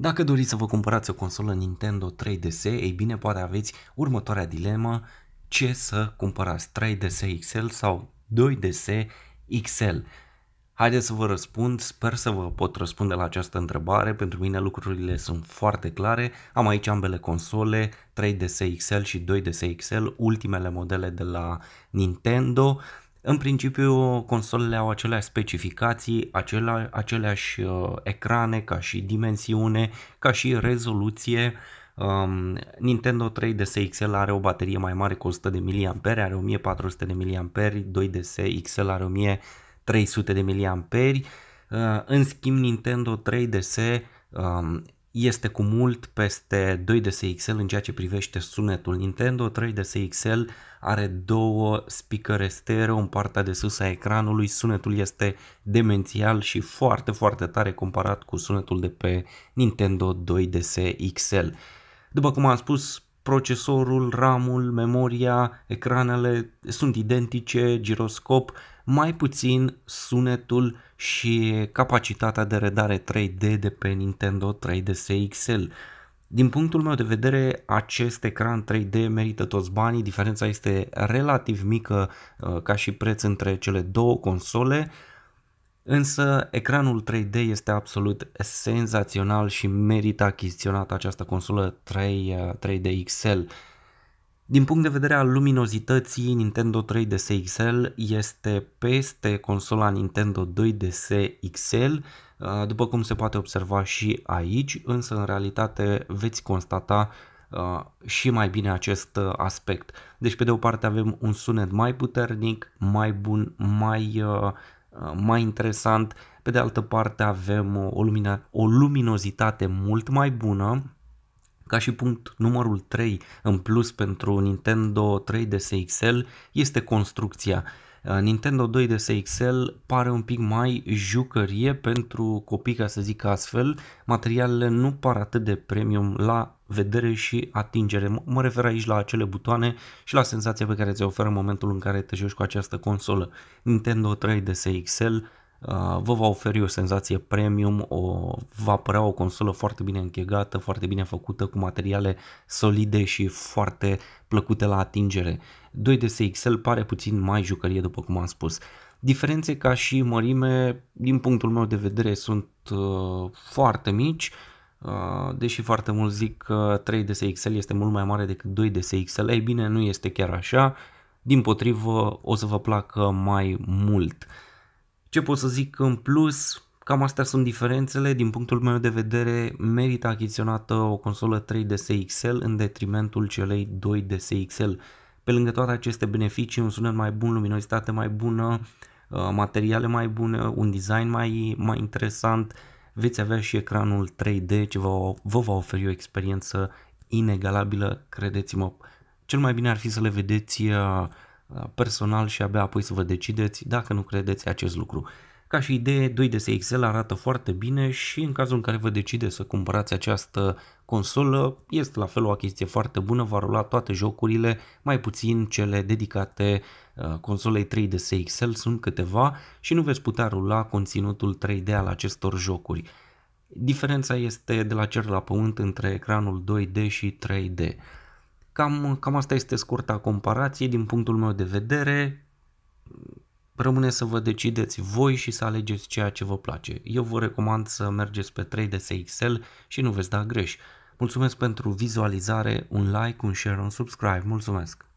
Dacă doriți să vă cumpărați o consolă Nintendo 3DS, ei bine, poate aveți următoarea dilemă, ce să cumpărați, 3DS XL sau 2DS XL? Haideți să vă răspund, sper să vă pot răspunde la această întrebare, pentru mine lucrurile sunt foarte clare, am aici ambele console, 3DS XL și 2DS XL, ultimele modele de la Nintendo, în principiu, consolele au aceleași specificații, acelea, aceleași uh, ecrane ca și dimensiune, ca și rezoluție. Um, Nintendo 3DS XL are o baterie mai mare cu 100 de mAh, are 1400 de mAh, 2DS XL are 1300 de mAh. Uh, în schimb, Nintendo 3DS um, este cu mult peste 2DS XL în ceea ce privește sunetul. Nintendo 3DS XL are două speaker stereo în partea de sus a ecranului, sunetul este demențial și foarte, foarte tare comparat cu sunetul de pe Nintendo 2DS XL. După cum am spus, procesorul, RAM-ul, memoria, ecranele sunt identice, giroscop, mai puțin sunetul și capacitatea de redare 3D de pe Nintendo 3DS XL. Din punctul meu de vedere, acest ecran 3D merită toți banii, diferența este relativ mică uh, ca și preț între cele două console, Însă ecranul 3D este absolut senzațional și merită achiziționat această consolă 3, 3D XL. Din punct de vedere al luminozității, Nintendo 3DS XL este peste consola Nintendo 2DS XL, uh, după cum se poate observa și aici, însă în realitate veți constata uh, și mai bine acest uh, aspect. Deci pe de o parte avem un sunet mai puternic, mai bun, mai Ah, mai interesant. Pe de altă parte avem o, lumina, o luminozitate mult mai bună, ca și punct numărul 3 în plus pentru Nintendo 3DS XL este construcția. Uh, Nintendo 2 DS XL pare un pic mai jucărie pentru copii, ca să zic astfel. Materialele nu par atât de premium la vedere și atingere. M mă refer aici la acele butoane și la senzația pe care ți-o oferă în momentul în care te joci cu această consolă. Nintendo 3 DS XL Uh, vă va oferi o senzație premium, o, va părea o consolă foarte bine închegată, foarte bine făcută, cu materiale solide și foarte plăcute la atingere. 2DS XL pare puțin mai jucărie după cum am spus. Diferențe ca și mărime, din punctul meu de vedere, sunt uh, foarte mici, uh, deși foarte mult zic că 3DS XL este mult mai mare decât 2DS XL, ei bine, nu este chiar așa, din potrivă o să vă placă mai mult. Uh, ce pot să zic în plus? Cam astea sunt diferențele. Din punctul meu de vedere, merită achiziționată o consolă 3DS XL în detrimentul celei 2DS XL. Pe lângă toate aceste beneficii, un sunet mai bun, luminozitate mai bună, uh, materiale mai bune, un design mai, mai interesant, veți avea și ecranul 3D ce vă, vă va oferi o experiență inegalabilă, credeți-mă. Cel mai bine ar fi să le vedeți uh, da, personal și abia apoi să vă decideți dacă nu credeți acest lucru. Ca și idee, 2 ds Excel arată foarte bine și în cazul în care vă decideți să cumpărați această consolă, este la fel o achiziție foarte bună, va rula toate jocurile, mai puțin cele dedicate uh, consolei 3 ds Excel, sunt câteva și nu veți putea rula conținutul 3D al acestor jocuri. Diferența este de la cer la pământ între ecranul 2D și 3D. Cam, cam asta este scurta comparație din punctul meu de vedere. Rămâne să vă decideți voi și să alegeți ceea ce vă place. Eu vă recomand să mergeți pe 3ds Excel și nu veți da greș. Mulțumesc pentru vizualizare, un like, un share, un subscribe. Mulțumesc!